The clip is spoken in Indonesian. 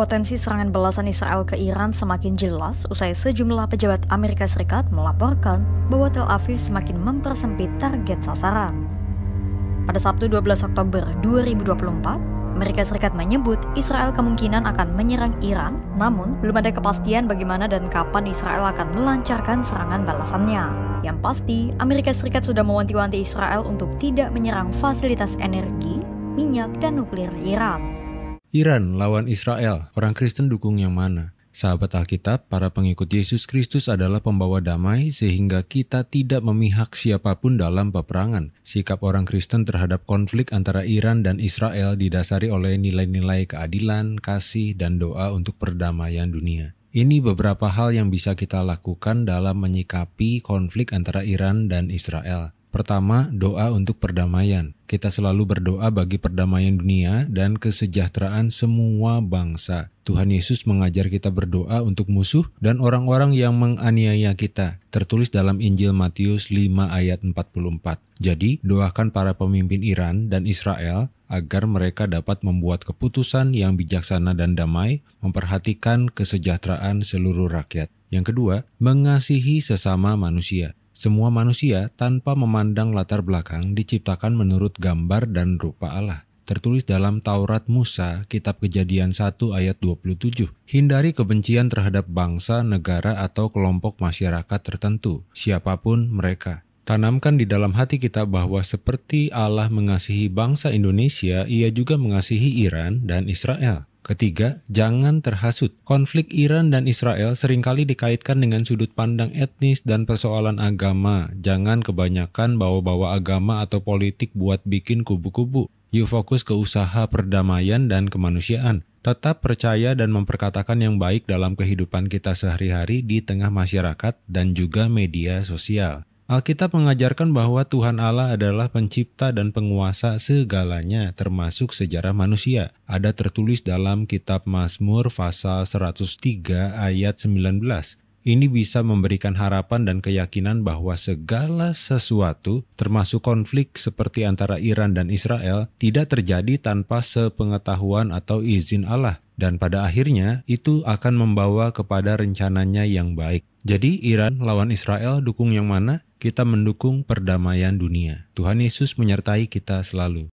Potensi serangan belasan Israel ke Iran semakin jelas usai sejumlah pejabat Amerika Serikat melaporkan bahwa Tel Aviv semakin mempersempit target sasaran. Pada Sabtu 12 Oktober 2024, Amerika Serikat menyebut Israel kemungkinan akan menyerang Iran, namun belum ada kepastian bagaimana dan kapan Israel akan melancarkan serangan balasannya. Yang pasti, Amerika Serikat sudah mewanti-wanti Israel untuk tidak menyerang fasilitas energi, minyak, dan nuklir Iran. Iran lawan Israel, orang Kristen dukung yang mana? Sahabat Alkitab, para pengikut Yesus Kristus adalah pembawa damai sehingga kita tidak memihak siapapun dalam peperangan. Sikap orang Kristen terhadap konflik antara Iran dan Israel didasari oleh nilai-nilai keadilan, kasih, dan doa untuk perdamaian dunia. Ini beberapa hal yang bisa kita lakukan dalam menyikapi konflik antara Iran dan Israel. Pertama, doa untuk perdamaian. Kita selalu berdoa bagi perdamaian dunia dan kesejahteraan semua bangsa. Tuhan Yesus mengajar kita berdoa untuk musuh dan orang-orang yang menganiaya kita. Tertulis dalam Injil Matius 5 ayat 44. Jadi, doakan para pemimpin Iran dan Israel agar mereka dapat membuat keputusan yang bijaksana dan damai, memperhatikan kesejahteraan seluruh rakyat. Yang kedua, mengasihi sesama manusia. Semua manusia tanpa memandang latar belakang diciptakan menurut gambar dan rupa Allah. Tertulis dalam Taurat Musa, Kitab Kejadian 1 ayat 27. Hindari kebencian terhadap bangsa, negara, atau kelompok masyarakat tertentu, siapapun mereka. Tanamkan di dalam hati kita bahwa seperti Allah mengasihi bangsa Indonesia, Ia juga mengasihi Iran dan Israel. Ketiga, jangan terhasut. Konflik Iran dan Israel seringkali dikaitkan dengan sudut pandang etnis dan persoalan agama. Jangan kebanyakan bawa-bawa agama atau politik buat bikin kubu-kubu. Yuk fokus ke usaha perdamaian dan kemanusiaan. Tetap percaya dan memperkatakan yang baik dalam kehidupan kita sehari-hari di tengah masyarakat dan juga media sosial. Alkitab mengajarkan bahwa Tuhan Allah adalah pencipta dan penguasa segalanya, termasuk sejarah manusia. Ada tertulis dalam kitab Mazmur pasal 103 ayat 19. Ini bisa memberikan harapan dan keyakinan bahwa segala sesuatu, termasuk konflik seperti antara Iran dan Israel, tidak terjadi tanpa sepengetahuan atau izin Allah dan pada akhirnya itu akan membawa kepada rencananya yang baik. Jadi Iran lawan Israel dukung yang mana? Kita mendukung perdamaian dunia. Tuhan Yesus menyertai kita selalu.